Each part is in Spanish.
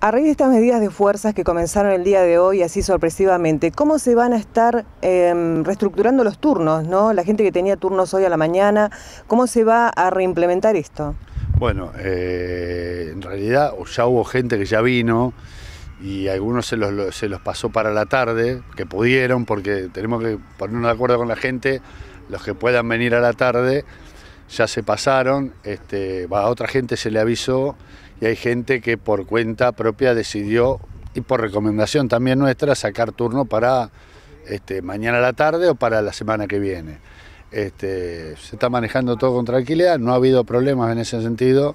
A raíz de estas medidas de fuerzas que comenzaron el día de hoy así sorpresivamente, ¿cómo se van a estar em, reestructurando los turnos? ¿no? La gente que tenía turnos hoy a la mañana, ¿cómo se va a reimplementar esto? Bueno, eh, en realidad ya hubo gente que ya vino y algunos se los, se los pasó para la tarde, que pudieron, porque tenemos que ponernos de acuerdo con la gente, los que puedan venir a la tarde ya se pasaron, este, a otra gente se le avisó y hay gente que por cuenta propia decidió y por recomendación también nuestra sacar turno para este, mañana a la tarde o para la semana que viene. Este, se está manejando todo con tranquilidad, no ha habido problemas en ese sentido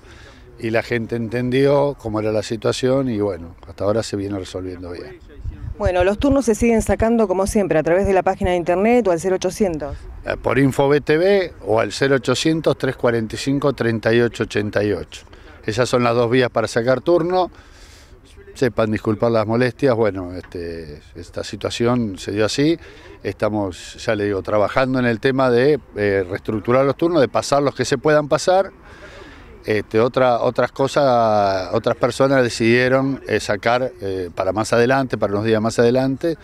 y la gente entendió cómo era la situación y bueno, hasta ahora se viene resolviendo bien. Bueno, los turnos se siguen sacando como siempre a través de la página de internet o al 0800. Eh, por InfoBTV o al 0800 345 3888. Esas son las dos vías para sacar turno. Sepan disculpar las molestias, bueno, este, esta situación se dio así. Estamos, ya le digo, trabajando en el tema de eh, reestructurar los turnos, de pasar los que se puedan pasar. Este, otras cosas, otras personas decidieron eh, sacar para más adelante, para unos días más adelante,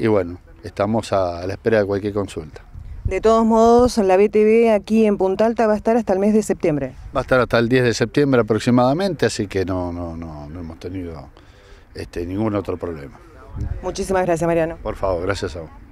y bueno, estamos a la espera de cualquier consulta. De todos modos, la BTV aquí en Punta Alta va a estar hasta el mes de septiembre. Va a estar hasta el 10 de septiembre aproximadamente, así que no, no, no, hemos tenido este, ningún otro problema. Muchísimas gracias, Mariano. Por favor, gracias a vos.